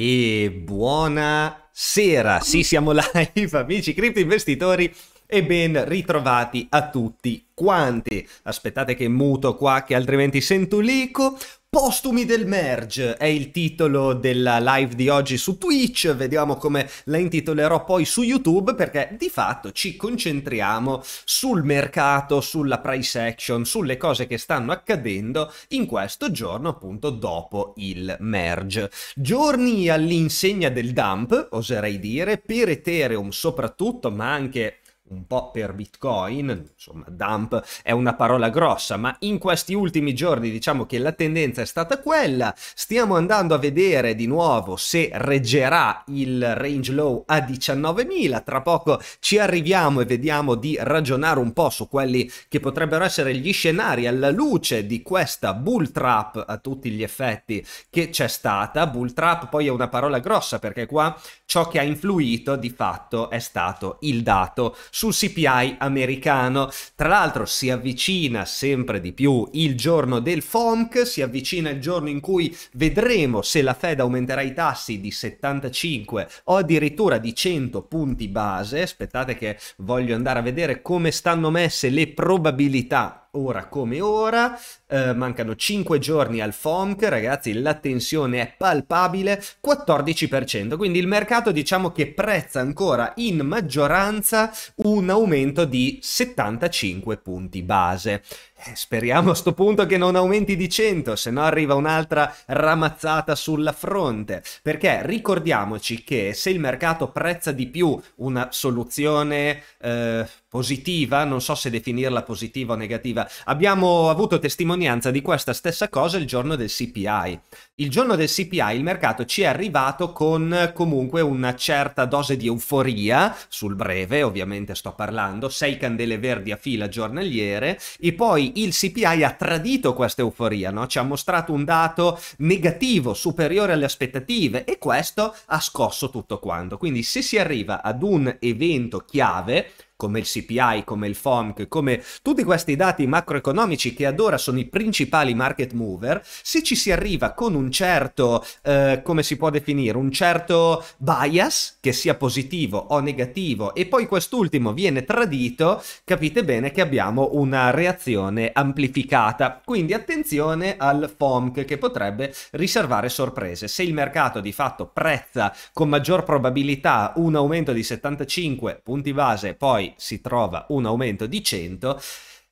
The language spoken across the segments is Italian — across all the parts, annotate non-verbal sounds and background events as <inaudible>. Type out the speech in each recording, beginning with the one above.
E buona sera! Sì, siamo <laughs> live, amici cripto investitori e ben ritrovati a tutti quanti. Aspettate che muto qua che altrimenti l'eco. Postumi del merge è il titolo della live di oggi su Twitch, vediamo come la intitolerò poi su YouTube perché di fatto ci concentriamo sul mercato, sulla price action, sulle cose che stanno accadendo in questo giorno appunto dopo il merge. Giorni all'insegna del dump, oserei dire, per Ethereum soprattutto, ma anche un po' per Bitcoin, insomma dump è una parola grossa, ma in questi ultimi giorni diciamo che la tendenza è stata quella, stiamo andando a vedere di nuovo se reggerà il range low a 19.000, tra poco ci arriviamo e vediamo di ragionare un po' su quelli che potrebbero essere gli scenari alla luce di questa bull trap a tutti gli effetti che c'è stata, bull trap poi è una parola grossa perché qua ciò che ha influito di fatto è stato il dato sul CPI americano. Tra l'altro si avvicina sempre di più il giorno del FOMC, si avvicina il giorno in cui vedremo se la Fed aumenterà i tassi di 75 o addirittura di 100 punti base. Aspettate che voglio andare a vedere come stanno messe le probabilità ora come ora. Eh, mancano 5 giorni al FOMC, ragazzi, la tensione è palpabile, 14%. Quindi il mercato diciamo che prezza ancora in maggioranza un aumento di 75 punti base. Eh, speriamo a sto punto che non aumenti di 100, se no arriva un'altra ramazzata sulla fronte, perché ricordiamoci che se il mercato prezza di più una soluzione eh, positiva, non so se definirla positiva o negativa, abbiamo avuto testimonianza di questa stessa cosa il giorno del CPI il giorno del CPI il mercato ci è arrivato con eh, comunque una certa dose di euforia, sul breve ovviamente sto parlando, sei candele verdi a fila giornaliere e poi il CPI ha tradito questa euforia, no? ci ha mostrato un dato negativo superiore alle aspettative e questo ha scosso tutto quanto. Quindi se si arriva ad un evento chiave, come il CPI, come il FOMC, come tutti questi dati macroeconomici che ad ora sono i principali market mover, se ci si arriva con un certo, eh, come si può definire, un certo bias, che sia positivo o negativo, e poi quest'ultimo viene tradito, capite bene che abbiamo una reazione amplificata. Quindi attenzione al FOMC che potrebbe riservare sorprese. Se il mercato di fatto prezza con maggior probabilità un aumento di 75 punti base, poi si trova un aumento di 100,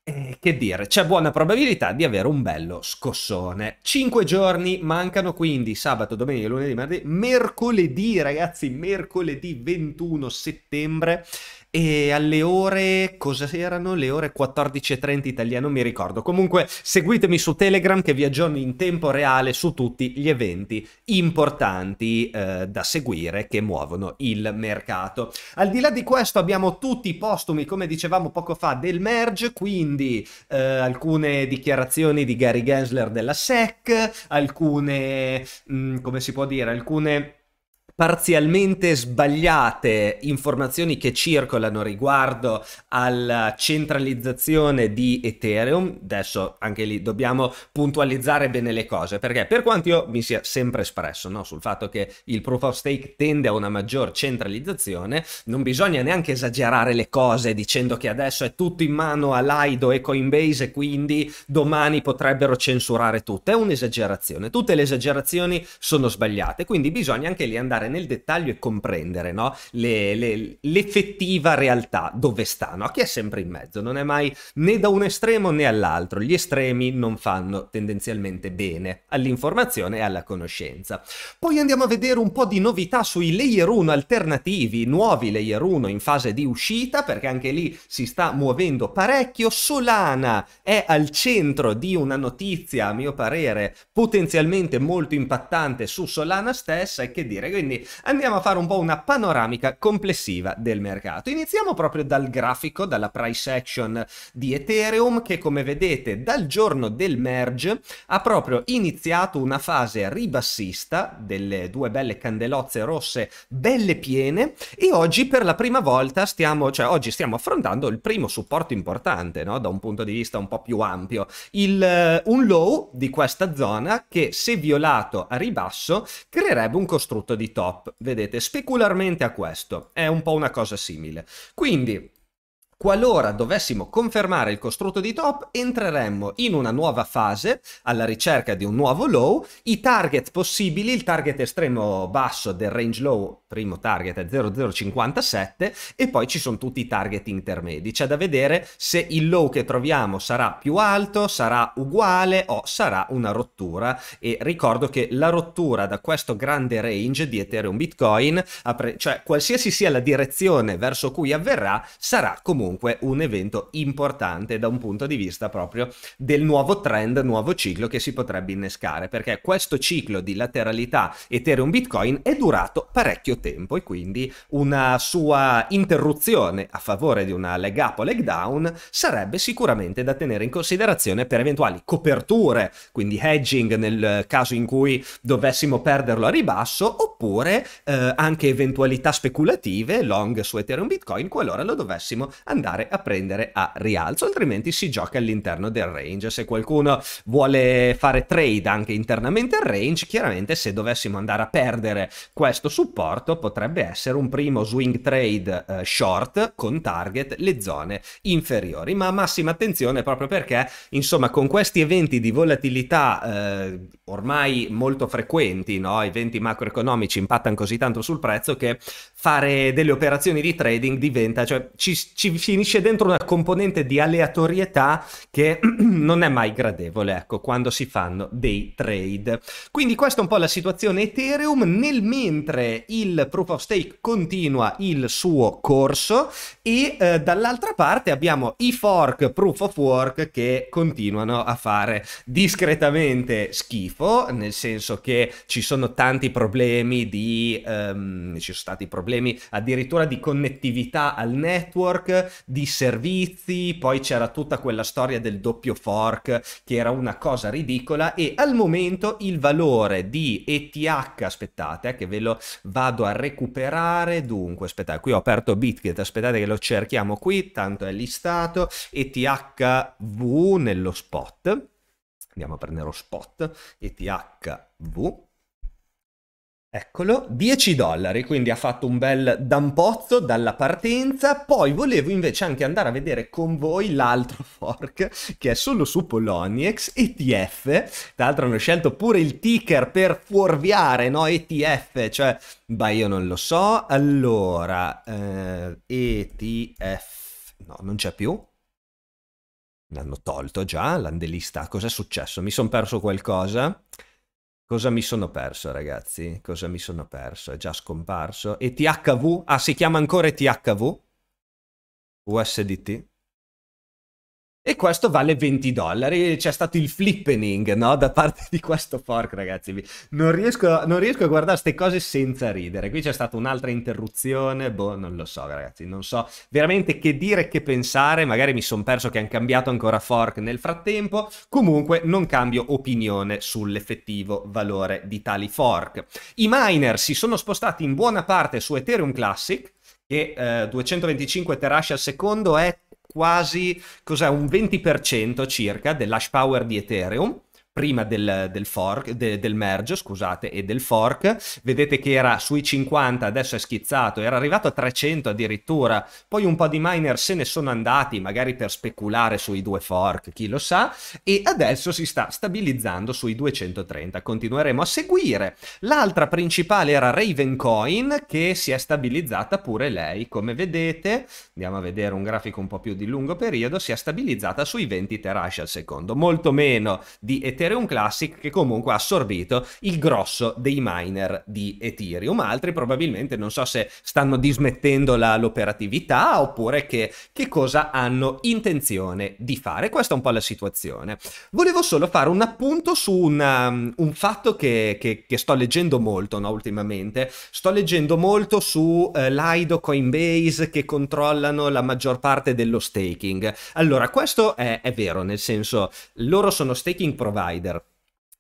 eh, che dire, c'è buona probabilità di avere un bello scossone. 5 giorni mancano quindi sabato, domenica, lunedì, martedì, mercoledì ragazzi, mercoledì 21 settembre e alle ore, cosa erano? Le ore 14.30 italiano, mi ricordo. Comunque seguitemi su Telegram che vi aggiorno in tempo reale su tutti gli eventi importanti eh, da seguire che muovono il mercato. Al di là di questo abbiamo tutti i postumi, come dicevamo poco fa, del merge, quindi eh, alcune dichiarazioni di Gary Gensler della SEC, alcune, mh, mm, come si può dire, alcune parzialmente sbagliate informazioni che circolano riguardo alla centralizzazione di Ethereum. Adesso anche lì dobbiamo puntualizzare bene le cose, perché per quanto io mi sia sempre espresso no, sul fatto che il proof of stake tende a una maggior centralizzazione, non bisogna neanche esagerare le cose dicendo che adesso è tutto in mano a Lido e Coinbase e quindi domani potrebbero censurare tutto. È un'esagerazione, tutte le esagerazioni sono sbagliate, quindi bisogna anche lì andare andare nel dettaglio e comprendere no? le, le, l'effettiva realtà dove sta, no? che è sempre in mezzo, non è mai né da un estremo né all'altro. Gli estremi non fanno tendenzialmente bene all'informazione e alla conoscenza. Poi andiamo a vedere un po' di novità sui layer 1 alternativi, nuovi layer 1 in fase di uscita, perché anche lì si sta muovendo parecchio. Solana è al centro di una notizia, a mio parere, potenzialmente molto impattante su Solana stessa e che dire, quindi quindi andiamo a fare un po' una panoramica complessiva del mercato. Iniziamo proprio dal grafico, dalla price action di Ethereum che come vedete dal giorno del merge ha proprio iniziato una fase ribassista delle due belle candelozze rosse belle piene e oggi per la prima volta stiamo, cioè oggi stiamo affrontando il primo supporto importante no? da un punto di vista un po' più ampio, il, eh, un low di questa zona che se violato a ribasso creerebbe un costrutto di top top. Vedete, specularmente a questo è un po' una cosa simile. Quindi, Qualora dovessimo confermare il costrutto di top, entreremmo in una nuova fase alla ricerca di un nuovo low. I target possibili, il target estremo basso del range low primo target è 0057 e poi ci sono tutti i target intermedi. C'è da vedere se il low che troviamo sarà più alto, sarà uguale o sarà una rottura e ricordo che la rottura da questo grande range di Ethereum Bitcoin, cioè qualsiasi sia la direzione verso cui avverrà, sarà comunque un evento importante da un punto di vista proprio del nuovo trend, nuovo ciclo che si potrebbe innescare, perché questo ciclo di lateralità Ethereum Bitcoin è durato parecchio medio tempo e quindi una sua interruzione a favore di una leg up o leg down sarebbe sicuramente da tenere in considerazione per eventuali coperture, quindi hedging nel caso in cui dovessimo perderlo a ribasso, oppure eh, anche eventualità speculative long su Ethereum Bitcoin qualora lo dovessimo andare a prendere a rialzo, altrimenti si gioca all'interno del range. Se qualcuno vuole fare trade anche internamente al range, chiaramente se dovessimo andare a perdere questo supporto, fatto potrebbe essere un primo swing trade eh, short con target le zone inferiori, ma massima attenzione proprio perché insomma con questi eventi di volatilità eh, ormai molto frequenti, no? eventi macroeconomici impattano così tanto sul prezzo che fare delle operazioni di trading diventa, cioè ci, ci, finisce dentro una componente di aleatorietà che <clears throat> non è mai gradevole, ecco, quando si fanno dei trade. Quindi questa è un po' la situazione Ethereum, nel mentre il proof of stake continua il suo corso e eh, dall'altra parte abbiamo i fork proof of work che continuano a fare discretamente schifo, nel senso che ci sono tanti problemi di... Ehm, ci sono stati problemi problemi addirittura di connettività al network, di servizi, poi c'era tutta quella storia del doppio fork che era una cosa ridicola e al momento il valore di ETH, aspettate eh, che ve lo vado a recuperare, dunque aspettate, qui ho aperto Bitget, aspettate che lo cerchiamo qui, tanto è listato, ETHV nello spot, andiamo a prendere lo spot, ETHV, Eccolo, 10 dollari, quindi ha fatto un bel dampozzo dalla partenza, poi volevo invece anche andare a vedere con voi l'altro <laughs> fork che è solo su Poloniex, ETF, tra l'altro hanno scelto pure il ticker per fuorviare, no? ETF, cioè, beh io non lo so, allora, eh, ETF, no non c'è più, l'hanno tolto già, l'handelista, cos'è successo? Mi sono perso qualcosa? Cosa mi sono perso, ragazzi? Cosa mi sono perso? È già scomparso. E THV? Ah, si chiama ancora THV? USDT? E questo vale 20 dollari. C'è stato il flippening no? da parte di questo fork, ragazzi. Non riesco, non riesco a guardare queste cose senza ridere. Qui c'è stata un'altra interruzione. Boh, non lo so, ragazzi. Non so veramente che dire e che pensare. Magari mi sono perso che hanno cambiato ancora fork nel frattempo. Comunque, non cambio opinione sull'effettivo valore di tali fork. I miner si sono spostati in buona parte su Ethereum Classic che eh, 225 terash al secondo è quasi cos'è, un 20% circa dell'hash power di Ethereum prima del, del, fork, de, del merge scusate, e del fork, vedete che era sui 50, adesso è schizzato, era arrivato a 300 addirittura, poi un po' di miner se ne sono andati magari per speculare sui due fork, chi lo sa, e adesso si sta stabilizzando sui 230, continueremo a seguire. L'altra principale era Ravencoin che si è stabilizzata pure lei, come vedete, andiamo a vedere un grafico un po' più di lungo periodo, si è stabilizzata sui 20 terahash al secondo, molto meno di Ethereum Ethereum Classic che comunque ha assorbito il grosso dei miner di Ethereum. Altri probabilmente non so se stanno dismettendo la, l'operatività oppure che, che cosa hanno intenzione di fare. Questa è un po' la situazione. Volevo solo fare un appunto su una, um, un fatto che, che, che, sto leggendo molto no, ultimamente. Sto leggendo molto su eh, Lido Coinbase che controllano la maggior parte dello staking. Allora, questo è, è vero, nel senso loro sono staking provider Insider.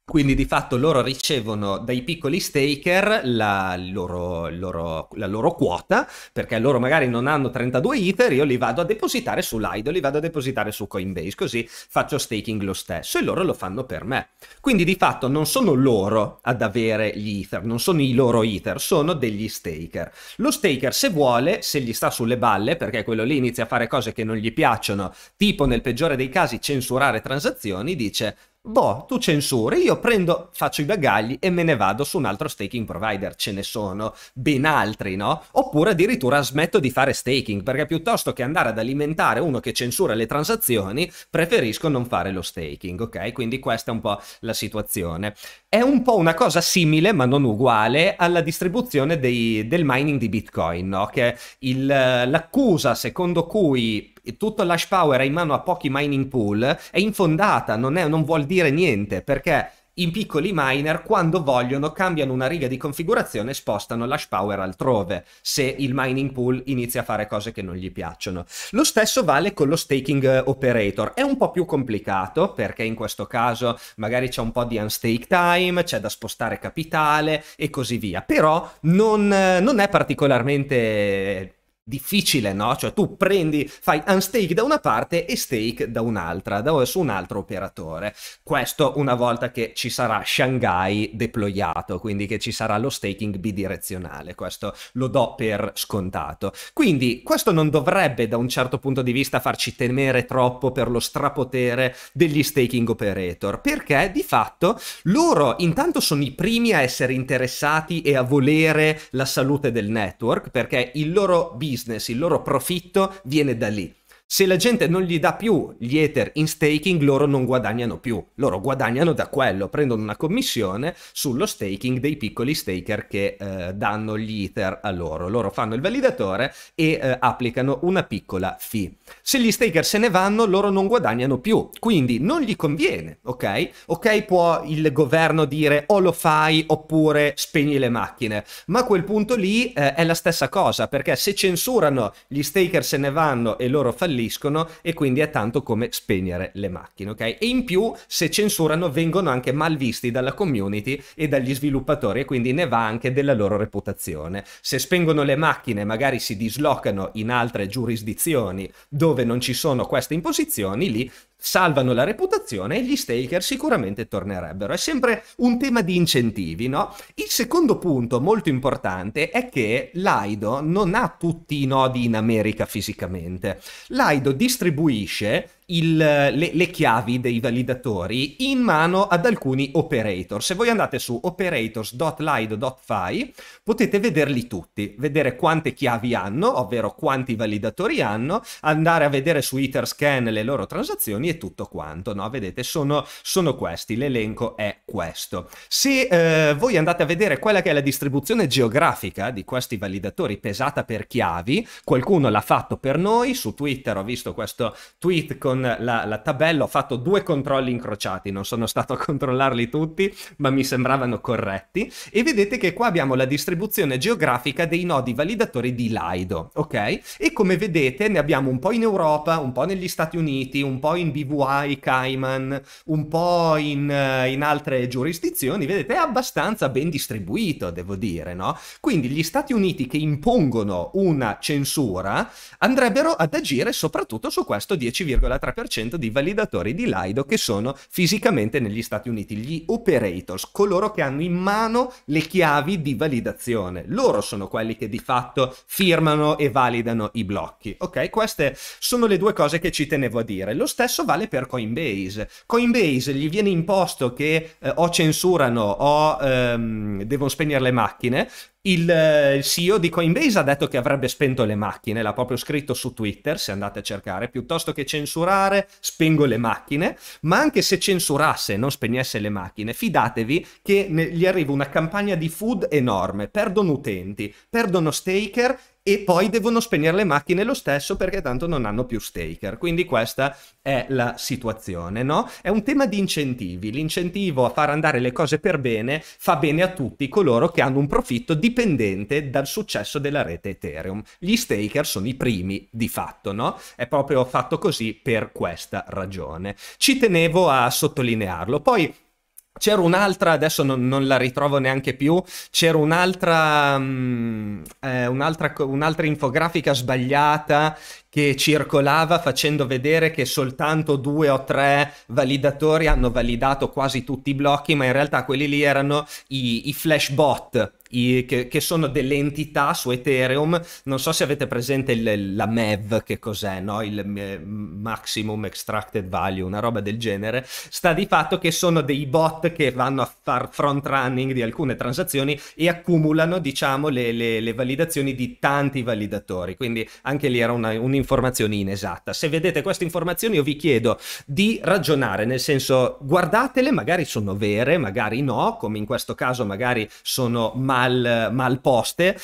Quindi di fatto loro ricevono dai piccoli staker la loro, loro, la loro, quota, perché loro magari non hanno 32 Ether, io li vado a depositare su Lido, li vado a depositare su Coinbase, così faccio staking lo stesso e loro lo fanno per me. Quindi di fatto non sono loro ad avere gli Ether, non sono i loro Ether, sono degli staker. Lo staker se vuole, se gli sta sulle balle, perché quello lì inizia a fare cose che non gli piacciono, tipo nel peggiore dei casi censurare transazioni, dice boh, tu censuri, io prendo, faccio i bagagli e me ne vado su un altro staking provider, ce ne sono ben altri, no? Oppure addirittura smetto di fare staking, perché piuttosto che andare ad alimentare uno che censura le transazioni, preferisco non fare lo staking, ok? Quindi questa è un po' la situazione. È un po' una cosa simile, ma non uguale, alla distribuzione dei, del mining di Bitcoin, no? Che l'accusa secondo cui tutto l'hash power è in mano a pochi mining pool è infondata, non, è, non vuol dire niente perché in piccoli miner quando vogliono cambiano una riga di configurazione e spostano l'hash power altrove se il mining pool inizia a fare cose che non gli piacciono. Lo stesso vale con lo staking eh, operator, è un po' più complicato perché in questo caso magari c'è un po' di unstake time, c'è da spostare capitale e così via, però non, eh, non è particolarmente difficile, no? Cioè tu prendi, fai unstake da una parte e stake da un'altra, da, su un altro operatore. Questo una volta che ci sarà Shanghai deployato, quindi che ci sarà lo staking bidirezionale, questo lo do per scontato. Quindi questo non dovrebbe da un certo punto di vista farci temere troppo per lo strapotere degli staking operator, perché di fatto loro intanto sono i primi a essere interessati e a volere la salute del network, perché il loro business business, il loro profitto viene da lì. Se la gente non gli dà più gli Ether in staking, loro non guadagnano più. Loro guadagnano da quello, prendono una commissione sullo staking dei piccoli staker che eh, danno gli Ether a loro. Loro fanno il validatore e eh, applicano una piccola fee. Se gli staker se ne vanno, loro non guadagnano più. Quindi non gli conviene, ok? Ok, può il governo dire o lo fai oppure spegni le macchine. Ma a quel punto lì eh, è la stessa cosa, perché se censurano, gli staker se ne vanno e loro falliscono falliscono e quindi è tanto come spegnere le macchine, ok? E in più, se censurano, vengono anche malvisti dalla community e dagli sviluppatori e quindi ne va anche della loro reputazione. Se spengono le macchine, magari si dislocano in altre giurisdizioni dove non ci sono queste imposizioni, lì salvano la reputazione e gli staker sicuramente tornerebbero. È sempre un tema di incentivi, no? Il secondo punto molto importante è che l'AIDO non ha tutti i nodi in America fisicamente. L'AIDO distribuisce il, le, le, chiavi dei validatori in mano ad alcuni operator. Se voi andate su operators.lido.fi potete vederli tutti, vedere quante chiavi hanno, ovvero quanti validatori hanno, andare a vedere su Etherscan le loro transazioni e tutto quanto. No? Vedete, sono, sono questi, l'elenco è questo. Se eh, voi andate a vedere quella che è la distribuzione geografica di questi validatori pesata per chiavi, qualcuno l'ha fatto per noi, su Twitter ho visto questo tweet con con la, la, tabella, ho fatto due controlli incrociati, non sono stato a controllarli tutti, ma mi sembravano corretti, e vedete che qua abbiamo la distribuzione geografica dei nodi validatori di Lido, ok? E come vedete ne abbiamo un po' in Europa, un po' negli Stati Uniti, un po' in BVI, Cayman, un po' in, eh, in altre giurisdizioni, vedete è abbastanza ben distribuito, devo dire, no? Quindi gli Stati Uniti che impongono una censura andrebbero ad agire soprattutto su questo 10,3%. 4,3% di validatori di Lido che sono fisicamente negli Stati Uniti, gli operators, coloro che hanno in mano le chiavi di validazione. Loro sono quelli che di fatto firmano e validano i blocchi. Ok, queste sono le due cose che ci tenevo a dire. Lo stesso vale per Coinbase. Coinbase gli viene imposto che eh, o censurano o ehm, devono spegnere le macchine. Il eh, CEO di Coinbase ha detto che avrebbe spento le macchine, l'ha proprio scritto su Twitter, se andate a cercare, piuttosto che censurare, spengo le macchine, ma anche se censurasse, e non spegnesse le macchine, fidatevi che gli arriva una campagna di food enorme, perdono utenti, perdono staker e poi devono spegnere le macchine lo stesso perché tanto non hanno più staker. Quindi questa è la situazione, no? È un tema di incentivi. L'incentivo a far andare le cose per bene fa bene a tutti coloro che hanno un profitto dipendente dal successo della rete Ethereum. Gli staker sono i primi di fatto, no? È proprio fatto così per questa ragione. Ci tenevo a sottolinearlo. Poi c'era un'altra, adesso non, non, la ritrovo neanche più, c'era un'altra, um, eh, un'altra, un'altra infografica sbagliata che circolava facendo vedere che soltanto due o tre validatori hanno validato quasi tutti i blocchi, ma in realtà quelli lì erano i, i flashbot, i, che, che, sono delle entità su Ethereum. Non so se avete presente il, la MEV, che cos'è, no? il eh, Maximum Extracted Value, una roba del genere. Sta di fatto che sono dei bot che vanno a far front running di alcune transazioni e accumulano, diciamo, le, le, le validazioni di tanti validatori. Quindi anche lì era una, un un'informazione inesatta. Se vedete queste informazioni io vi chiedo di ragionare, nel senso guardatele, magari sono vere, magari no, come in questo caso magari sono mal, mal poste,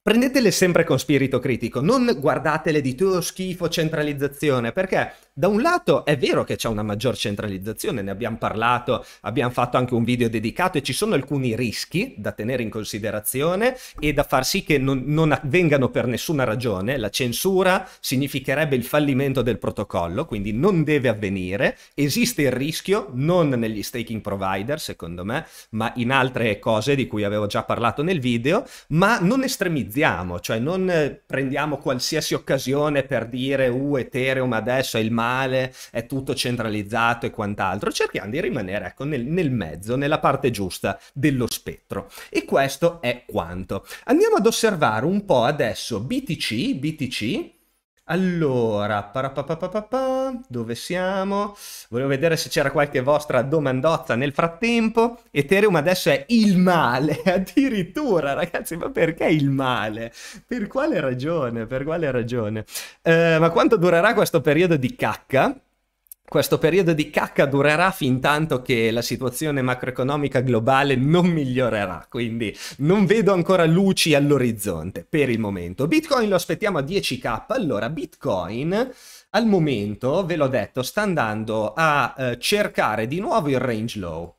prendetele sempre con spirito critico, non guardatele di tuo oh, schifo centralizzazione, perché da un lato è vero che c'è una maggior centralizzazione, ne abbiamo parlato, abbiamo fatto anche un video dedicato e ci sono alcuni rischi da tenere in considerazione e da far sì che non, non avvengano per nessuna ragione. La censura significherebbe il fallimento del protocollo, quindi non deve avvenire. Esiste il rischio, non negli staking provider, secondo me, ma in altre cose di cui avevo già parlato nel video, ma non estremizziamo, cioè non eh, prendiamo qualsiasi occasione per dire uh, Ethereum adesso è il male male, è tutto centralizzato e quant'altro, cerchiamo di rimanere ecco, nel, nel mezzo, nella parte giusta dello spettro. E questo è quanto. Andiamo ad osservare un po' adesso BTC, BTC allora, parapapapapà, dove siamo? Volevo vedere se c'era qualche vostra domandozza nel frattempo. Ethereum adesso è il male, <laughs> addirittura ragazzi, ma perché il male? Per quale ragione? Per quale ragione? Eh, ma quanto durerà questo periodo di cacca? questo periodo di cacca durerà fin tanto che la situazione macroeconomica globale non migliorerà, quindi non vedo ancora luci all'orizzonte per il momento. Bitcoin lo aspettiamo a 10k, allora Bitcoin al momento, ve l'ho detto, sta andando a eh, cercare di nuovo il range low.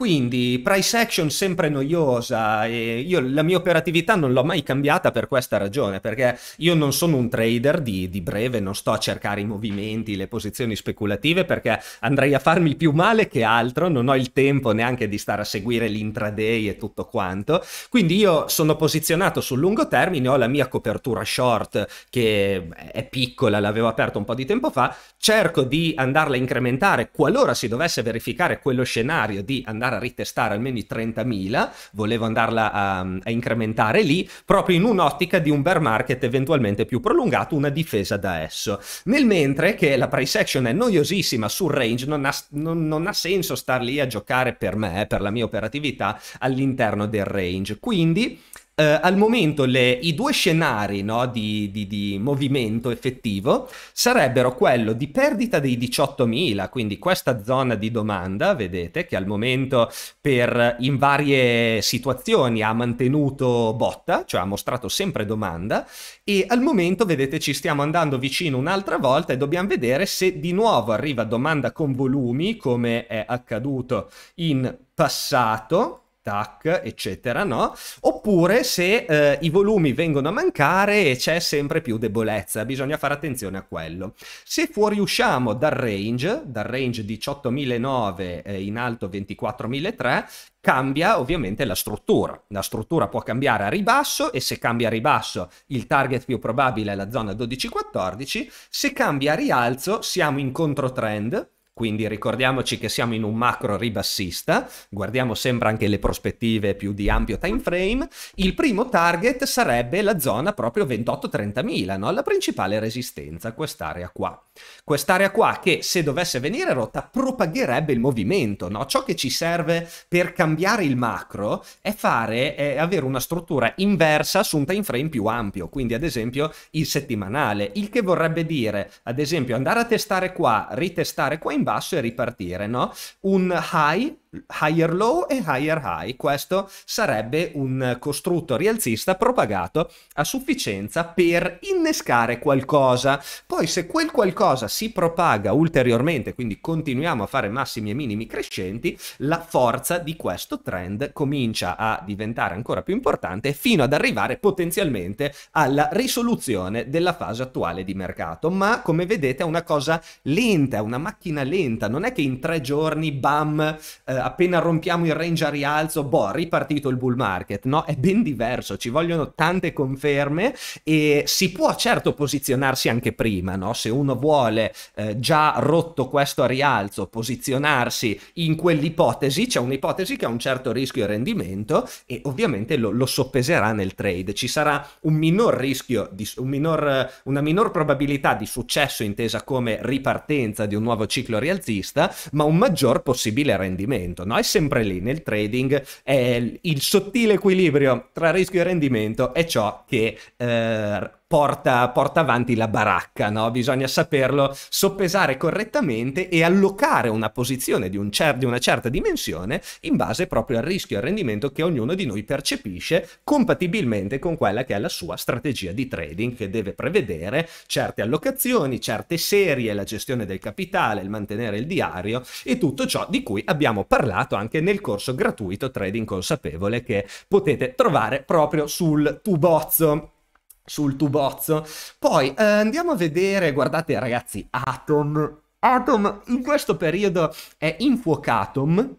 Quindi price action sempre noiosa e io la mia operatività non l'ho mai cambiata per questa ragione, perché io non sono un trader di, di, breve, non sto a cercare i movimenti, le posizioni speculative, perché andrei a farmi più male che altro, non ho il tempo neanche di stare a seguire l'intraday e tutto quanto. Quindi io sono posizionato sul lungo termine, ho la mia copertura short che è piccola, l'avevo aperta un po' di tempo fa, cerco di andarla a incrementare qualora si dovesse verificare quello scenario di andare andare a ritestare almeno i 30.000, volevo andarla a, a incrementare lì, proprio in un'ottica di un bear market eventualmente più prolungato, una difesa da esso. Nel mentre che la price action è noiosissima sul range, non ha, non, non ha senso star lì a giocare per me, eh, per la mia operatività, all'interno del range. Quindi eh, al momento le, i due scenari no, di, di, di, movimento effettivo sarebbero quello di perdita dei 18.000, quindi questa zona di domanda, vedete, che al momento per, in varie situazioni ha mantenuto botta, cioè ha mostrato sempre domanda, e al momento, vedete, ci stiamo andando vicino un'altra volta e dobbiamo vedere se di nuovo arriva domanda con volumi, come è accaduto in passato tac, eccetera, no? Oppure se eh, i volumi vengono a mancare e c'è sempre più debolezza, bisogna fare attenzione a quello. Se fuoriusciamo dal range, dal range 18.009 eh, in alto 24.003, cambia ovviamente la struttura. La struttura può cambiare a ribasso e se cambia a ribasso il target più probabile è la zona 12-14, se cambia a rialzo siamo in controtrend, quindi ricordiamoci che siamo in un macro ribassista, guardiamo sempre anche le prospettive più di ampio time frame. Il primo target sarebbe la zona proprio 28 30000 no? la principale resistenza, quest'area qua. Quest'area qua che se dovesse venire rotta propagherebbe il movimento, no? Ciò che ci serve per cambiare il macro è fare, è avere una struttura inversa su un time frame più ampio, quindi ad esempio il settimanale, il che vorrebbe dire ad esempio andare a testare qua, ritestare qua in basso e ripartire, no? Un high higher low e higher high. Questo sarebbe un costrutto rialzista propagato a sufficienza per innescare qualcosa. Poi se quel qualcosa si propaga ulteriormente, quindi continuiamo a fare massimi e minimi crescenti, la forza di questo trend comincia a diventare ancora più importante fino ad arrivare potenzialmente alla risoluzione della fase attuale di mercato. Ma come vedete è una cosa lenta, è una macchina lenta, non è che in tre giorni bam eh, appena rompiamo il range a rialzo, boh, ripartito il bull market, no? È ben diverso, ci vogliono tante conferme e si può certo posizionarsi anche prima, no? Se uno vuole eh, già rotto questo a rialzo, posizionarsi in quell'ipotesi, c'è un'ipotesi che ha un certo rischio e rendimento e ovviamente lo, lo soppeserà nel trade, ci sarà un minor rischio, di, un minor, una minor probabilità di successo intesa come ripartenza di un nuovo ciclo rialzista, ma un maggior possibile rendimento rendimento, no? È sempre lì nel trading, è il sottile equilibrio tra rischio e rendimento è ciò che eh, porta, porta avanti la baracca, no? bisogna saperlo soppesare correttamente e allocare una posizione di, un cer- di una certa dimensione in base proprio al rischio e al rendimento che ognuno di noi percepisce compatibilmente con quella che è la sua strategia di trading che deve prevedere certe allocazioni, certe serie, la gestione del capitale, il mantenere il diario e tutto ciò di cui abbiamo parlato anche nel corso gratuito Trading Consapevole che potete trovare proprio sul tubozzo sul tubozzo. Poi eh, andiamo a vedere, guardate ragazzi, Atom. Atom in questo periodo è infuocatom,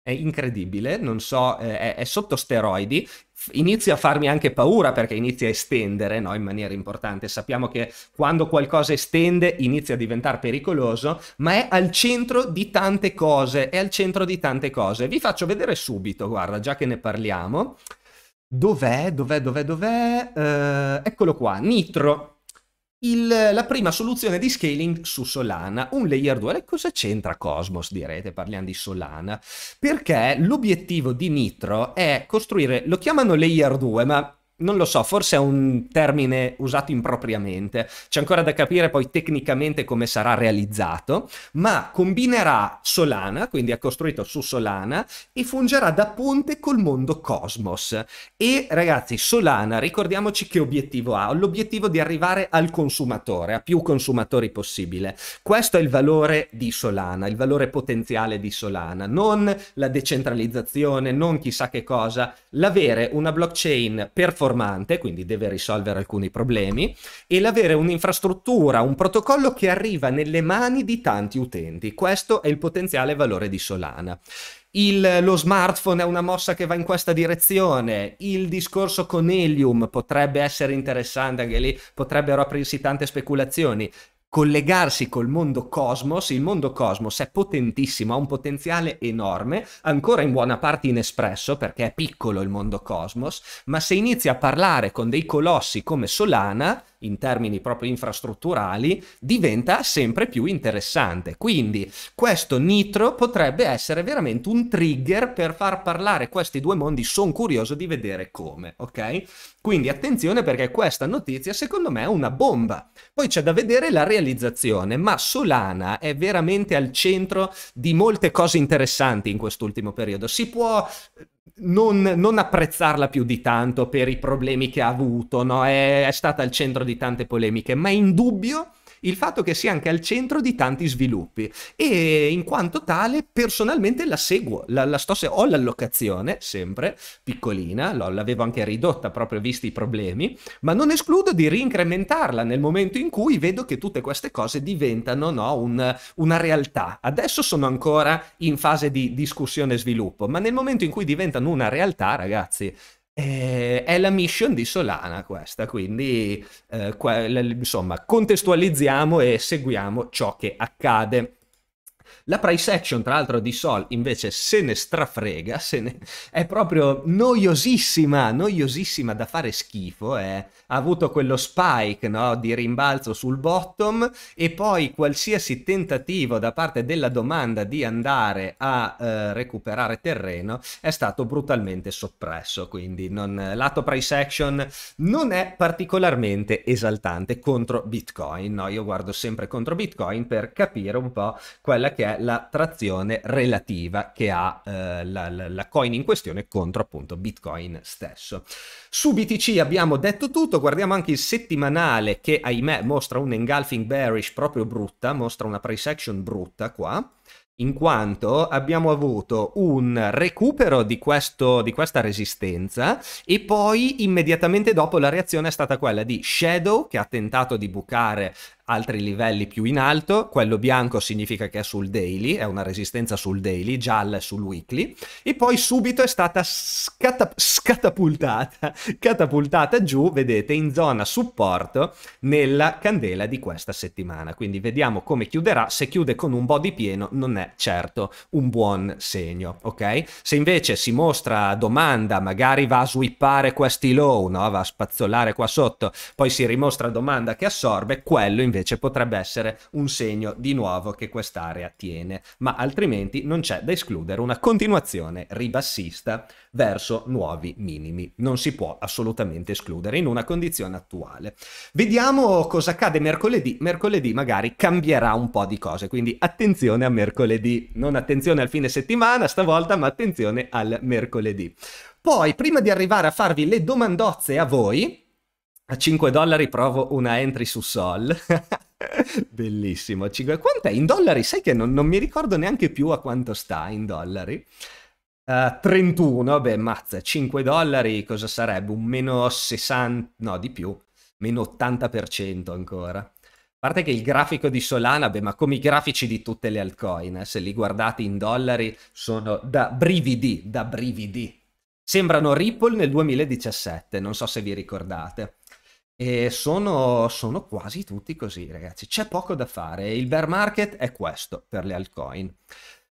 è incredibile, non so, eh, è, è sotto steroidi, inizia a farmi anche paura perché inizia a estendere no? in maniera importante. Sappiamo che quando qualcosa estende inizia a diventare pericoloso, ma è al centro di tante cose, è al centro di tante cose. Vi faccio vedere subito, guarda, già che ne parliamo. Dov'è? Dov'è? Dov'è? Dov'è? Eh, eccolo qua, Nitro. Il, la prima soluzione di scaling su Solana, un layer 2. E cosa c'entra Cosmos, direte? Parliamo di Solana. Perché l'obiettivo di Nitro è costruire, lo chiamano layer 2, ma non lo so, forse è un termine usato impropriamente, c'è ancora da capire poi tecnicamente come sarà realizzato, ma combinerà Solana, quindi è costruito su Solana, e fungerà da ponte col mondo Cosmos. E ragazzi, Solana, ricordiamoci che obiettivo ha, l'obiettivo di arrivare al consumatore, a più consumatori possibile. Questo è il valore di Solana, il valore potenziale di Solana, non la decentralizzazione, non chissà che cosa, l'avere una blockchain per performante, quindi deve risolvere alcuni problemi, e l'avere un'infrastruttura, un protocollo che arriva nelle mani di tanti utenti. Questo è il potenziale valore di Solana. Il, lo smartphone è una mossa che va in questa direzione, il discorso con Helium potrebbe essere interessante, anche lì potrebbero aprirsi tante speculazioni collegarsi col mondo cosmos. Il mondo cosmos è potentissimo, ha un potenziale enorme, ancora in buona parte inespresso perché è piccolo il mondo cosmos, ma se inizi a parlare con dei colossi come Solana, in termini proprio infrastrutturali, diventa sempre più interessante. Quindi questo Nitro potrebbe essere veramente un trigger per far parlare questi due mondi, sono curioso di vedere come, ok? Quindi attenzione perché questa notizia secondo me è una bomba. Poi c'è da vedere la realizzazione, ma Solana è veramente al centro di molte cose interessanti in quest'ultimo periodo. Si può non, non, apprezzarla più di tanto per i problemi che ha avuto, no? è, è stata al centro di tante polemiche, ma è indubbio il fatto che sia anche al centro di tanti sviluppi e in quanto tale personalmente la seguo, la, la sto se- ho l'allocazione sempre piccolina, l'avevo anche ridotta proprio visti i problemi, ma non escludo di rincrementarla nel momento in cui vedo che tutte queste cose diventano no, un, una realtà. Adesso sono ancora in fase di discussione e sviluppo, ma nel momento in cui diventano una realtà, ragazzi, eh, è la mission di Solana questa, quindi eh, qua, insomma contestualizziamo e seguiamo ciò che accade. La price action, tra l'altro, di Sol invece se ne strafrega, se ne... è proprio noiosissima, noiosissima da fare schifo. Eh. Ha avuto quello spike no, di rimbalzo sul bottom e poi qualsiasi tentativo da parte della domanda di andare a eh, recuperare terreno è stato brutalmente soppresso. Quindi non... lato price action non è particolarmente esaltante contro Bitcoin. No? Io guardo sempre contro Bitcoin per capire un po' quella che è la trazione relativa che ha eh, la, la, la, coin in questione contro appunto Bitcoin stesso. Su BTC abbiamo detto tutto, guardiamo anche il settimanale che ahimè mostra un engulfing bearish proprio brutta, mostra una price action brutta qua in quanto abbiamo avuto un recupero di, questo, di, questa resistenza e poi immediatamente dopo la reazione è stata quella di Shadow che ha tentato di bucare altri livelli più in alto, quello bianco significa che è sul daily, è una resistenza sul daily, gialla è sul weekly, e poi subito è stata scata- scatapultata, <laughs> catapultata giù, vedete, in zona supporto nella candela di questa settimana. Quindi vediamo come chiuderà, se chiude con un body pieno non è certo un buon segno, ok? Se invece si mostra domanda, magari va a swippare questi low, no? va a spazzolare qua sotto, poi si rimostra domanda che assorbe, quello invece invece potrebbe essere un segno di nuovo che quest'area tiene, ma altrimenti non c'è da escludere una continuazione ribassista verso nuovi minimi. Non si può assolutamente escludere in una condizione attuale. Vediamo cosa accade mercoledì. Mercoledì magari cambierà un po' di cose, quindi attenzione a mercoledì, non attenzione al fine settimana stavolta, ma attenzione al mercoledì. Poi, prima di arrivare a farvi le domandozze a voi, a 5 dollari provo una entry su Sol. <laughs> Bellissimo. 5... è in dollari? Sai che non, non, mi ricordo neanche più a quanto sta in dollari. Uh, eh, 31, beh, mazza, 5 dollari cosa sarebbe? Un meno 60, no di più, meno 80% ancora. A parte che il grafico di Solana, beh, ma come i grafici di tutte le altcoin, eh, se li guardate in dollari, sono da brividi, da brividi. Sembrano Ripple nel 2017, non so se vi ricordate. E sono, sono, quasi tutti così, ragazzi. C'è poco da fare. Il bear market è questo per le altcoin.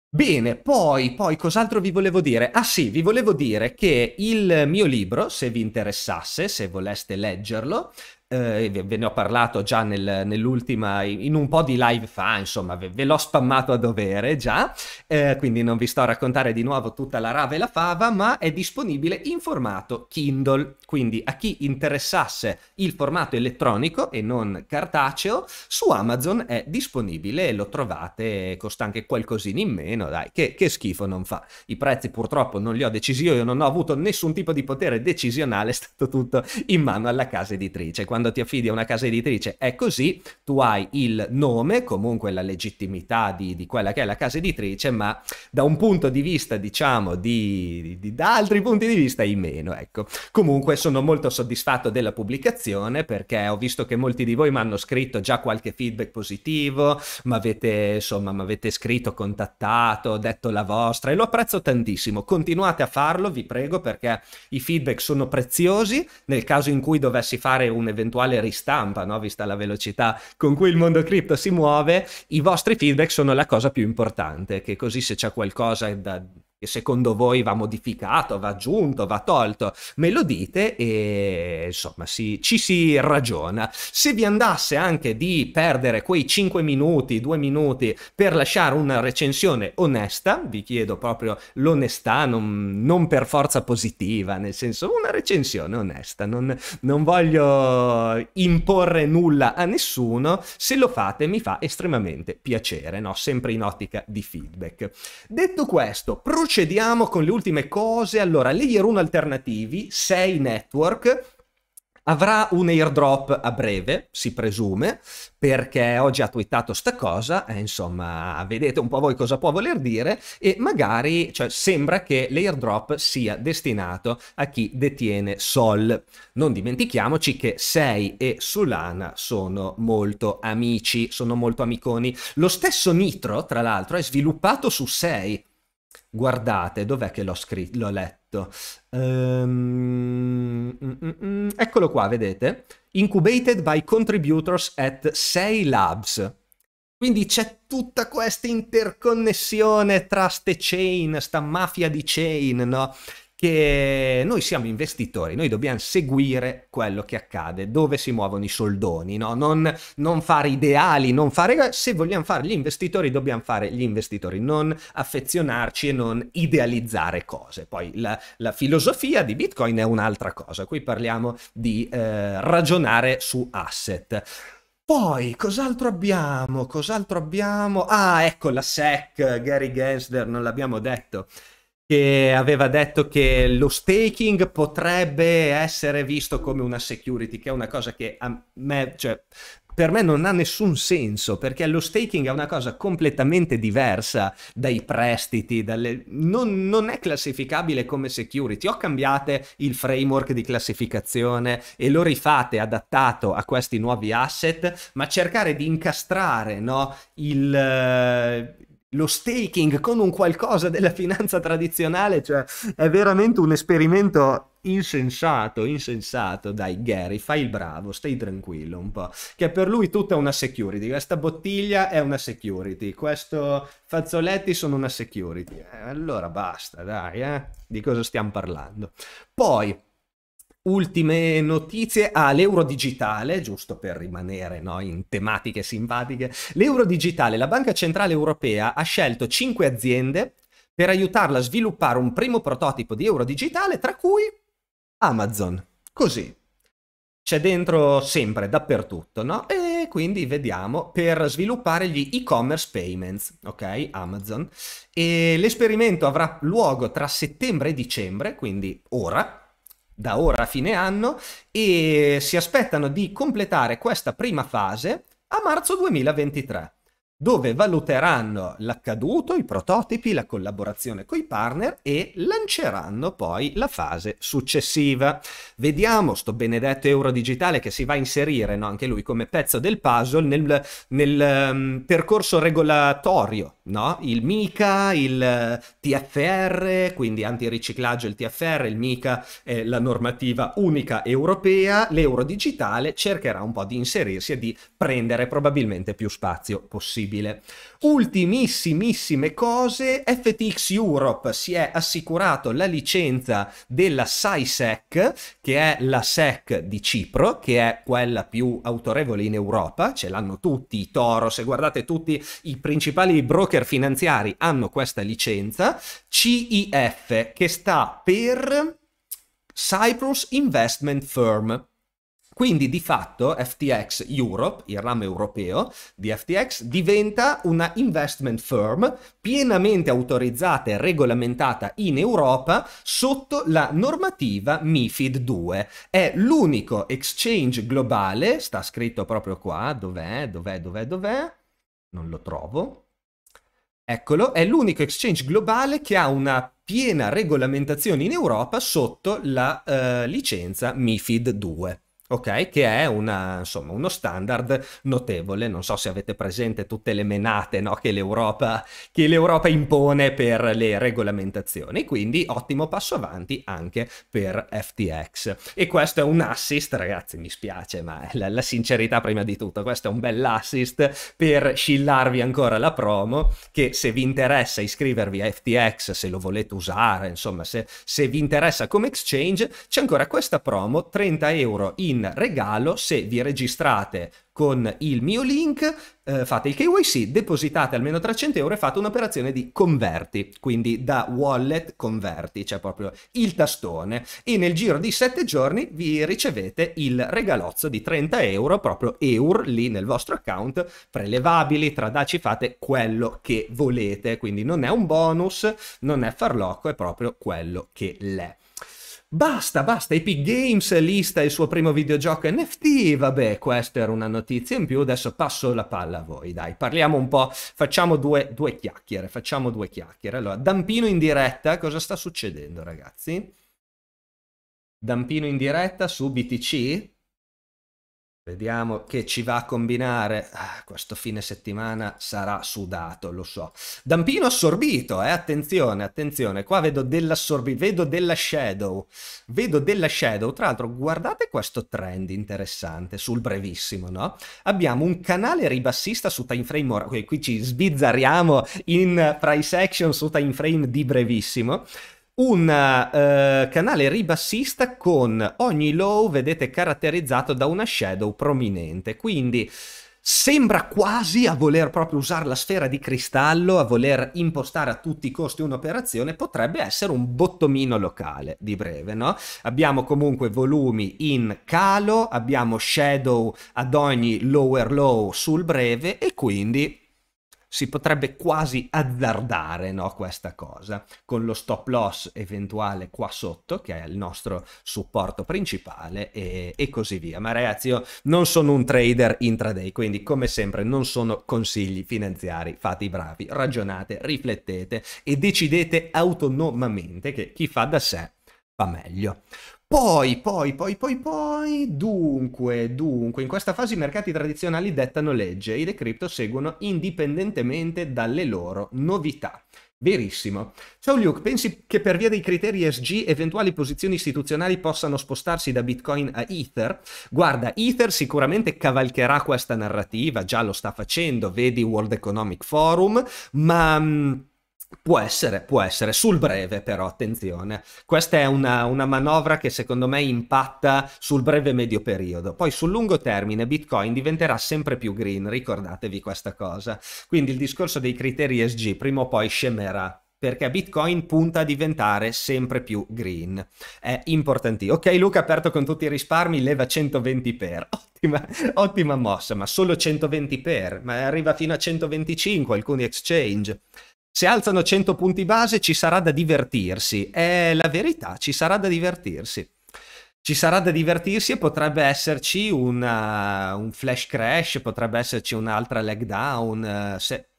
Bene, poi, poi cos'altro vi volevo dire? Ah sì, vi volevo dire che il mio libro, se vi interessasse, se voleste leggerlo, eh, ve ne ho parlato già nel, nell'ultima, in un po' di live fa, insomma, ve, ve l'ho spammato a dovere già, eh, quindi non vi sto a raccontare di nuovo tutta la rave e la fava, ma è disponibile in formato Kindle quindi a chi interessasse il formato elettronico e non cartaceo, su Amazon è disponibile e lo trovate, costa anche qualcosina in meno, dai, che, che schifo non fa. I prezzi purtroppo non li ho decisi io, non ho avuto nessun tipo di potere decisionale, è stato tutto in mano alla casa editrice. Quando ti affidi a una casa editrice è così, tu hai il nome, comunque la legittimità di, di quella che è la casa editrice, ma da un punto di vista, diciamo, di, di, da altri punti di vista in meno, ecco. Comunque sono molto soddisfatto della pubblicazione perché ho visto che molti di voi mi hanno scritto già qualche feedback positivo, mi avete insomma, mi avete scritto, contattato, detto la vostra e lo apprezzo tantissimo. Continuate a farlo, vi prego, perché i feedback sono preziosi nel caso in cui dovessi fare un'eventuale ristampa, no? vista la velocità con cui il mondo cripto si muove, i vostri feedback sono la cosa più importante, che così se c'è qualcosa da che secondo voi va modificato, va aggiunto, va tolto, me lo dite e insomma si, ci si ragiona. Se vi andasse anche di perdere quei 5 minuti, 2 minuti per lasciare una recensione onesta, vi chiedo proprio l'onestà, non, non per forza positiva, nel senso una recensione onesta, non, non voglio imporre nulla a nessuno, se lo fate mi fa estremamente piacere, no? sempre in ottica di feedback. Detto questo, procediamo Procediamo con le ultime cose. Allora, Layer 1 alternativi, 6 network, avrà un airdrop a breve, si presume, perché ho già twittato sta cosa, eh, insomma, vedete un po' voi cosa può voler dire e magari, cioè, sembra che l'airdrop sia destinato a chi detiene Sol. Non dimentichiamoci che Sei e Solana sono molto amici, sono molto amiconi. Lo stesso Nitro, tra l'altro, è sviluppato su Sei Guardate, dov'è che l'ho scritto? L'ho letto. Um, eccolo qua, vedete? Incubated by contributors at 6 Labs. Quindi c'è tutta questa interconnessione tra ste chain, sta mafia di chain, no? che noi siamo investitori, noi dobbiamo seguire quello che accade, dove si muovono i soldoni, no? non, non, fare ideali, non fare... se vogliamo fare gli investitori dobbiamo fare gli investitori, non affezionarci e non idealizzare cose. Poi la, la filosofia di Bitcoin è un'altra cosa, qui parliamo di eh, ragionare su asset. Poi, cos'altro abbiamo? Cos'altro abbiamo? Ah, ecco la SEC, Gary Gensler, non l'abbiamo detto che aveva detto che lo staking potrebbe essere visto come una security, che è una cosa che a me, cioè, per me non ha nessun senso perché lo staking è una cosa completamente diversa dai prestiti, dalle... non, non, è classificabile come security. O cambiate il framework di classificazione e lo rifate adattato a questi nuovi asset, ma cercare di incastrare no, il lo staking con un qualcosa della finanza tradizionale, cioè è veramente un esperimento insensato, insensato, dai Gary, fai il bravo, stai tranquillo un po', che per lui tutta una security, questa bottiglia è una security, questo fazzoletti sono una security, eh, allora basta, dai, eh? di cosa stiamo parlando? Poi, Ultime notizie, ah, digitale, giusto per rimanere no, in tematiche simpatiche, l'euro digitale, la Banca Centrale Europea ha scelto 5 aziende per aiutarla a sviluppare un primo prototipo di euro digitale, tra cui Amazon. Così. C'è dentro sempre, dappertutto, no? E quindi vediamo per sviluppare gli e-commerce payments, ok? Amazon. E l'esperimento avrà luogo tra settembre e dicembre, quindi ora, da ora a fine anno e si aspettano di completare questa prima fase a marzo 2023 dove valuteranno l'accaduto, i prototipi, la collaborazione con i partner e lanceranno poi la fase successiva. Vediamo sto benedetto euro digitale che si va a inserire, no? anche lui come pezzo del puzzle, nel, nel um, percorso regolatorio, no? il MICA, il eh, TFR, quindi antiriciclaggio il TFR, il MICA è la normativa unica europea, l'euro digitale cercherà un po' di inserirsi e di prendere probabilmente più spazio possibile possibile. Ultimissimissime cose, FTX Europe si è assicurato la licenza della SciSec, che è la SEC di Cipro, che è quella più autorevole in Europa, ce l'hanno tutti i toro, se guardate tutti i principali broker finanziari hanno questa licenza, CIF che sta per Cyprus Investment Firm quindi di fatto FTX Europe, il ramo europeo di FTX, diventa una investment firm pienamente autorizzata e regolamentata in Europa sotto la normativa MIFID 2. È l'unico exchange globale, sta scritto proprio qua, dov'è, dov'è, dov'è, dov'è? Non lo trovo. Eccolo, è l'unico exchange globale che ha una piena regolamentazione in Europa sotto la eh, licenza MIFID 2 ok? Che è una, insomma, uno standard notevole. Non so se avete presente tutte le menate no? che, l'Europa, che l'Europa impone per le regolamentazioni, quindi ottimo passo avanti anche per FTX. E questo è un assist, ragazzi, mi spiace, ma la, la sincerità prima di tutto, questo è un bell'assist per scillarvi ancora la promo, che se vi interessa iscrivervi a FTX, se lo volete usare, insomma, se, se vi interessa come exchange, c'è ancora questa promo, 30 euro in regalo se vi registrate con il mio link, eh, fate il KYC, depositate almeno 300 euro e fate un'operazione di converti, quindi da wallet converti, cioè proprio il tastone, e nel giro di 7 giorni vi ricevete il regalozzo di 30 euro, proprio EUR lì nel vostro account, prelevabili, tradaci, fate quello che volete, quindi non è un bonus, non è farlocco, è proprio quello che l'è. Basta, basta, Epic Games lista il suo primo videogioco NFT, vabbè, questa era una notizia in più, adesso passo la palla a voi, dai, parliamo un po', facciamo due, due chiacchiere, facciamo due chiacchiere. Allora, Dampino in diretta, cosa sta succedendo ragazzi? Dampino in diretta su BTC? Vediamo che ci va a combinare. Ah, questo fine settimana sarà sudato, lo so. Dampino assorbito, eh? attenzione, attenzione. Qua vedo dell'assorbito, vedo della shadow. Vedo della shadow. Tra l'altro, guardate questo trend interessante sul brevissimo, no? Abbiamo un canale ribassista su time frame ora. Qui ci sbizzarriamo in price action su time frame di brevissimo un uh, canale ribassista con ogni low, vedete, caratterizzato da una shadow prominente. Quindi sembra quasi a voler proprio usare la sfera di cristallo, a voler impostare a tutti i costi un'operazione, potrebbe essere un bottomino locale di breve, no? Abbiamo comunque volumi in calo, abbiamo shadow ad ogni lower low sul breve e quindi si potrebbe quasi azzardare no, questa cosa con lo stop loss eventuale qua sotto che è il nostro supporto principale e, e così via ma ragazzi io non sono un trader intraday quindi come sempre non sono consigli finanziari fate i bravi ragionate riflettete e decidete autonomamente che chi fa da sé fa meglio poi, poi, poi, poi, poi, dunque, dunque, in questa fase i mercati tradizionali dettano legge e le cripto seguono indipendentemente dalle loro novità. Verissimo. Ciao Luke, pensi che per via dei criteri ESG eventuali posizioni istituzionali possano spostarsi da Bitcoin a Ether? Guarda, Ether sicuramente cavalcherà questa narrativa, già lo sta facendo, vedi World Economic Forum, ma mm, Può essere, può essere, sul breve però, attenzione. Questa è una, una, manovra che secondo me impatta sul breve medio periodo. Poi sul lungo termine Bitcoin diventerà sempre più green, ricordatevi questa cosa. Quindi il discorso dei criteri ESG prima o poi scemerà, perché Bitcoin punta a diventare sempre più green. È importantissimo. Ok Luca, aperto con tutti i risparmi, leva 120 per. Ottima, ottima mossa, ma solo 120 per, ma arriva fino a 125 alcuni exchange. Se alzano 100 punti base ci sarà da divertirsi. È la verità, ci sarà da divertirsi. Ci sarà da divertirsi e potrebbe esserci una, un flash crash, potrebbe esserci un'altra leg down. Eh, se,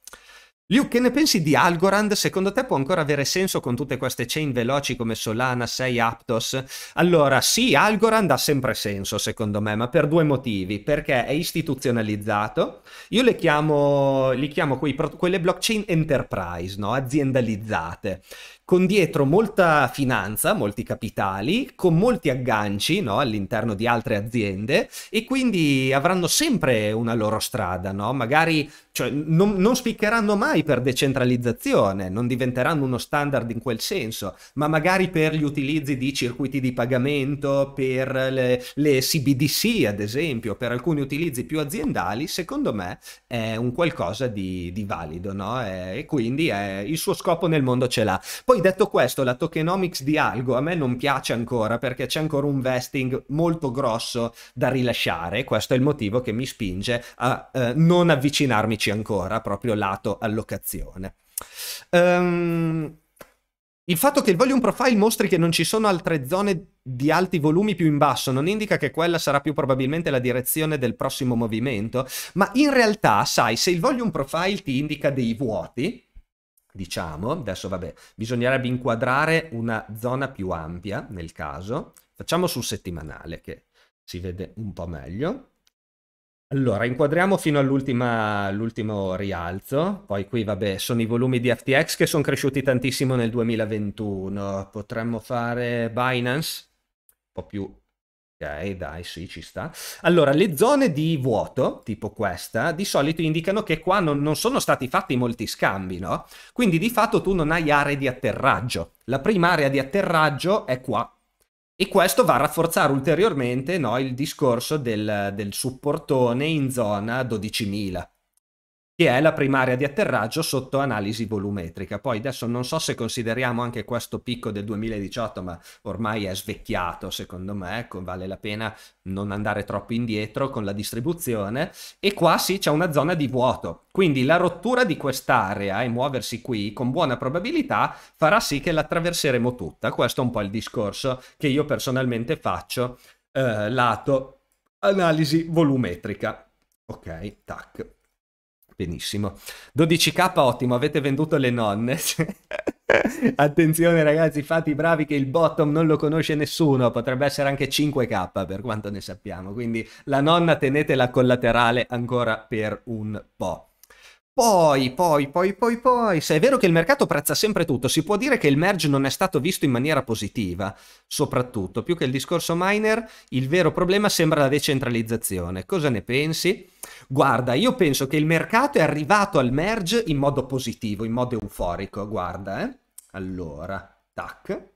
Luke, che ne pensi di Algorand? Secondo te può ancora avere senso con tutte queste chain veloci come Solana, 6, Aptos? Allora, sì, Algorand ha sempre senso, secondo me, ma per due motivi. Perché è istituzionalizzato. Io le chiamo, li chiamo quei, quelle blockchain enterprise, no? aziendalizzate, con dietro molta finanza, molti capitali, con molti agganci no, all'interno di altre aziende e quindi avranno sempre una loro strada, no? magari cioè, non, non spiccheranno mai per decentralizzazione, non diventeranno uno standard in quel senso, ma magari per gli utilizzi di circuiti di pagamento, per le, le CBDC ad esempio, per alcuni utilizzi più aziendali, secondo me è un qualcosa di, di valido no? e, eh, e quindi è, eh, il suo scopo nel mondo ce l'ha. Poi poi detto questo, la tokenomics di Algo a me non piace ancora perché c'è ancora un vesting molto grosso da rilasciare. Questo è il motivo che mi spinge a eh, non avvicinarmici ancora proprio lato allocazione. Um, il fatto che il volume profile mostri che non ci sono altre zone di alti volumi più in basso non indica che quella sarà più probabilmente la direzione del prossimo movimento, ma in realtà, sai, se il volume profile ti indica dei vuoti, diciamo, adesso vabbè, bisognerebbe inquadrare una zona più ampia nel caso, facciamo sul settimanale che si vede un po' meglio. Allora, inquadriamo fino all'ultimo rialzo, poi qui vabbè sono i volumi di FTX che sono cresciuti tantissimo nel 2021, potremmo fare Binance, un po' più Ok, dai, sì, ci sta. Allora, le zone di vuoto, tipo questa, di solito indicano che qua non, non sono stati fatti molti scambi, no? Quindi di fatto tu non hai aree di atterraggio. La prima area di atterraggio è qua, e questo va a rafforzare ulteriormente no, il discorso del, del supportone in zona 12.000 che è la primaria di atterraggio sotto analisi volumetrica. Poi adesso non so se consideriamo anche questo picco del 2018, ma ormai è svecchiato secondo me, ecco, vale la pena non andare troppo indietro con la distribuzione. E qua sì c'è una zona di vuoto, quindi la rottura di quest'area e muoversi qui con buona probabilità farà sì che la attraverseremo tutta. Questo è un po' il discorso che io personalmente faccio eh, lato analisi volumetrica. Ok, tac. Benissimo. 12k ottimo, avete venduto le nonne. <laughs> Attenzione ragazzi, fate i bravi che il bottom non lo conosce nessuno, potrebbe essere anche 5k per quanto ne sappiamo, quindi la nonna tenetela collaterale ancora per un po'. Poi, poi, poi, poi, poi, se è vero che il mercato prezza sempre tutto, si può dire che il merge non è stato visto in maniera positiva, soprattutto, più che il discorso miner, il vero problema sembra la decentralizzazione. Cosa ne pensi? Guarda, io penso che il mercato è arrivato al merge in modo positivo, in modo euforico, guarda, eh. Allora, tac.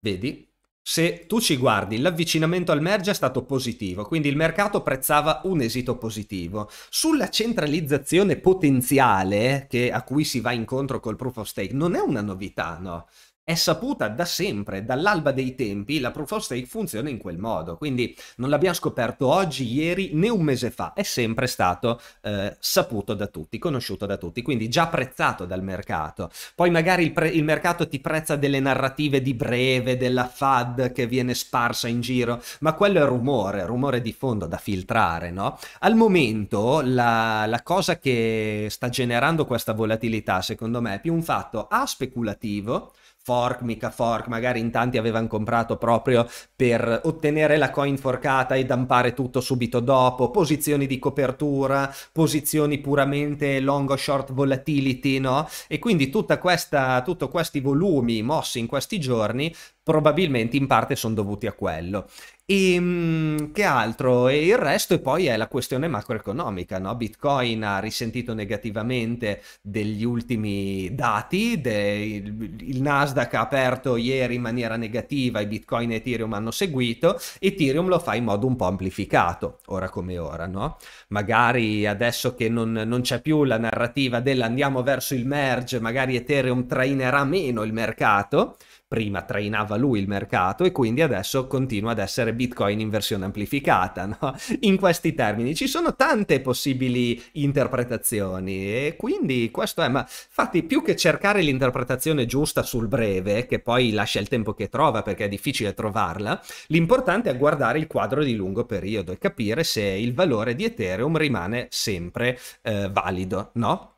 Vedi? se tu ci guardi, l'avvicinamento al merge è stato positivo, quindi il mercato prezzava un esito positivo. Sulla centralizzazione potenziale che, a cui si va incontro col proof of stake, non è una novità, no? è saputa da sempre, dall'alba dei tempi, la proof of stake funziona in quel modo, quindi non l'abbiamo scoperto oggi, ieri, né un mese fa, è sempre stato eh, saputo da tutti, conosciuto da tutti, quindi già apprezzato dal mercato. Poi magari il, pre- il mercato ti prezza delle narrative di breve, della FAD che viene sparsa in giro, ma quello è rumore, rumore di fondo da filtrare, no? Al momento la, la cosa che sta generando questa volatilità, secondo me, è più un fatto A speculativo, fork, mica fork, magari in tanti avevano comprato proprio per ottenere la coin forcata e dampare tutto subito dopo, posizioni di copertura, posizioni puramente long o short volatility, no? E quindi tutta questa, tutti questi volumi mossi in questi giorni probabilmente in parte sono dovuti a quello. E ehm, che altro? E il resto e poi è la questione macroeconomica, no? Bitcoin ha risentito negativamente degli ultimi dati, de... il Nasdaq ha aperto ieri in maniera negativa, i Bitcoin e Ethereum hanno seguito, Ethereum lo fa in modo un po' amplificato, ora come ora, no? Magari adesso che non, non c'è più la narrativa dell'andiamo verso il merge, magari Ethereum trainerà meno il mercato, prima trainava lui il mercato e quindi adesso continua ad essere Bitcoin in versione amplificata, <laughs> no? in questi termini. Ci sono tante possibili interpretazioni e quindi questo è, ma infatti più che cercare l'interpretazione giusta sul breve, che poi lascia il tempo che trova perché è difficile trovarla, l'importante è guardare il quadro di lungo periodo e capire se il valore di Ethereum rimane sempre eh, valido, no?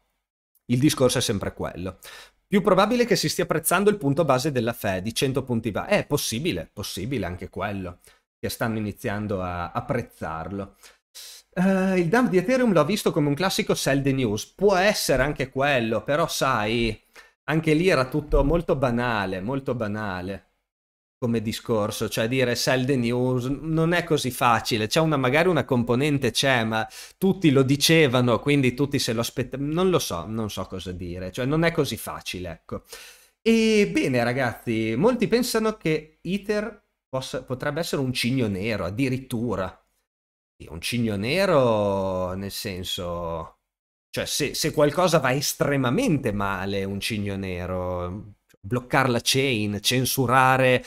Il discorso è sempre quello più probabile che si stia apprezzando il punto base della Fed di 100 punti base. È possibile, possibile anche quello, che stanno iniziando a apprezzarlo. Uh, il dump di Ethereum l'ho visto come un classico sell the news, può essere anche quello, però sai, anche lì era tutto molto banale, molto banale come discorso, cioè dire sell the news non è così facile, c'è una, magari una componente c'è, ma tutti lo dicevano, quindi tutti se lo aspettavano, non lo so, non so cosa dire, cioè non è così facile, ecco. E bene ragazzi, molti pensano che ITER possa, potrebbe essere un cigno nero, addirittura. Un cigno nero nel senso... Cioè se, se qualcosa va estremamente male, un cigno nero bloccare la chain, censurare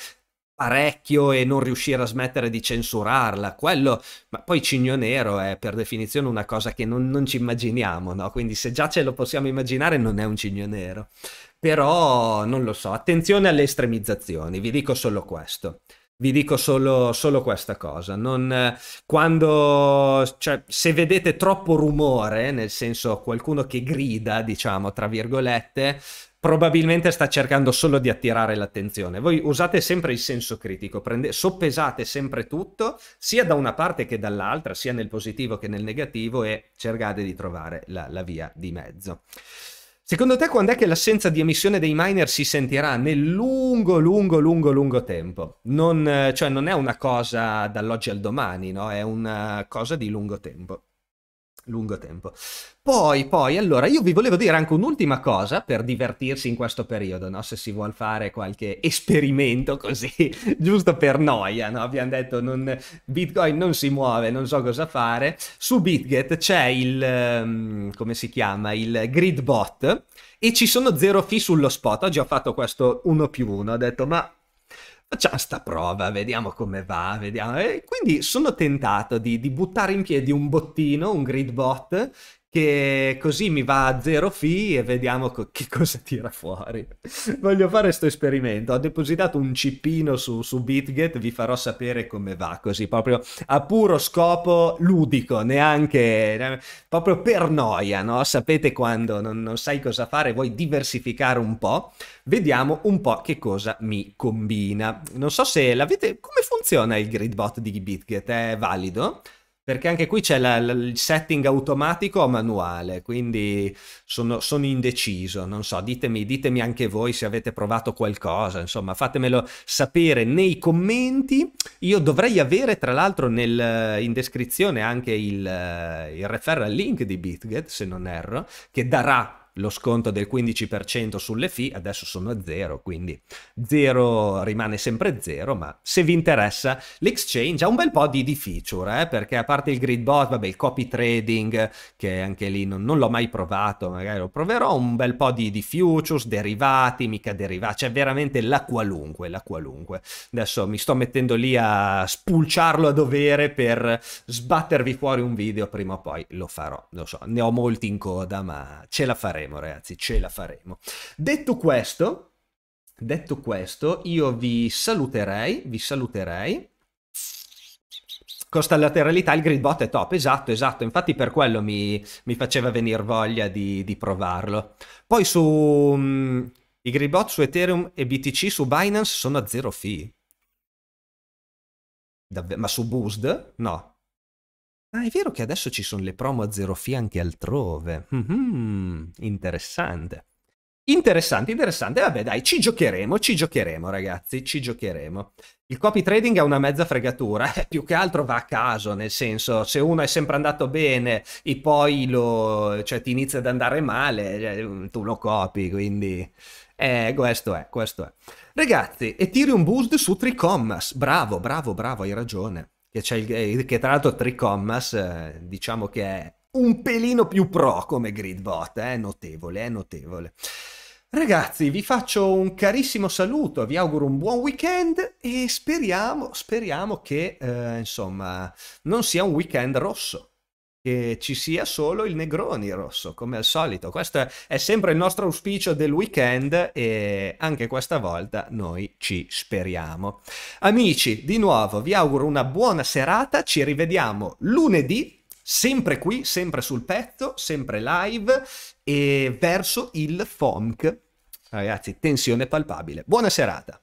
parecchio e non riuscire a smettere di censurarla, quello, ma poi Cigno Nero è per definizione una cosa che non, non ci immaginiamo, no? Quindi se già ce lo possiamo immaginare non è un Cigno Nero, però non lo so, attenzione alle estremizzazioni, vi dico solo questo vi dico solo, solo questa cosa. Non, eh, quando, cioè, se vedete troppo rumore, nel senso qualcuno che grida, diciamo, tra virgolette, probabilmente sta cercando solo di attirare l'attenzione. Voi usate sempre il senso critico, prende, soppesate sempre tutto, sia da una parte che dall'altra, sia nel positivo che nel negativo, e cercate di trovare la, la via di mezzo. Secondo te quando è che l'assenza di emissione dei miner si sentirà nel lungo, lungo, lungo, lungo tempo? Non, eh, cioè non è una cosa dall'oggi al domani, no? È una cosa di lungo tempo lungo tempo. Poi, poi, allora, io vi volevo dire anche un'ultima cosa per divertirsi in questo periodo, no? Se si vuole fare qualche esperimento così, <laughs> giusto per noia, no? Abbiamo detto non, Bitcoin non si muove, non so cosa fare. Su Bitget c'è il, ehm, come si chiama, il GridBot e ci sono zero fee sullo spot. Oggi ho fatto questo 1 più 1, ho detto ma facciamo sta prova, vediamo come va, vediamo. E quindi sono tentato di, di buttare in piedi un bottino, un grid bot, che così mi va a zero fi e vediamo co che cosa tira fuori. Voglio fare questo esperimento. Ho depositato un cippino su, su, BitGet, vi farò sapere come va, così proprio a puro scopo ludico, neanche ne, proprio per noia, no? Sapete quando non, non sai cosa fare, vuoi diversificare un po'. Vediamo un po' che cosa mi combina. Non so se l'avete... Come funziona il gridbot di BitGet? È valido? perché anche qui c'è la, la, il setting automatico o manuale, quindi sono, sono indeciso, non so, ditemi, ditemi, anche voi se avete provato qualcosa, insomma fatemelo sapere nei commenti, io dovrei avere tra l'altro nel, in descrizione anche il, eh, il referral link di BitGet, se non erro, che darà lo sconto del 15% sulle fee, adesso sono a zero, quindi zero rimane sempre zero, ma se vi interessa l'exchange ha un bel po' di, di feature, eh, perché a parte il grid bot, vabbè, il copy trading, che anche lì non, non l'ho mai provato, magari lo proverò, un bel po' di, di futures, derivati, mica derivati, cioè veramente la qualunque, la qualunque. Adesso mi sto mettendo lì a spulciarlo a dovere per sbattervi fuori un video, prima o poi lo farò, lo so, ne ho molti in coda, ma ce la faremo faremo, ragazzi, ce la faremo. Detto questo, detto questo, io vi saluterei, vi saluterei. Costa lateralità, il grid bot è top, esatto, esatto, infatti per quello mi, mi faceva venire voglia di, di, provarlo. Poi su um, i grid bot su Ethereum e BTC su Binance sono a zero fee. Davvero? ma su Boost? No, Ah, è vero che adesso ci sono le promo a zero fee anche altrove. Mm-hmm, interessante. Interessante, interessante. Vabbè, dai, ci giocheremo, ci giocheremo, ragazzi, ci giocheremo. Il copy trading è una mezza fregatura, eh, più che altro va a caso, nel senso, se uno è sempre andato bene e poi lo, cioè, ti inizia ad andare male, eh, mm, tu lo copi, quindi... Eh, questo è, questo è. Ragazzi, Ethereum Boost su Tricommas. bravo, bravo, bravo, hai ragione che, il, eh, che tra l'altro Tricommas eh, diciamo che è un pelino più pro come gridbot, è eh? notevole, è eh, notevole. Ragazzi, vi faccio un carissimo saluto, vi auguro un buon weekend e speriamo, speriamo che, eh, insomma, non sia un weekend rosso che ci sia solo il Negroni rosso, come al solito. Questo è sempre il nostro auspicio del weekend e anche questa volta noi ci speriamo. Amici, di nuovo vi auguro una buona serata, ci rivediamo lunedì, sempre qui, sempre sul petto, sempre live e verso il FOMC. Ragazzi, tensione palpabile. Buona serata.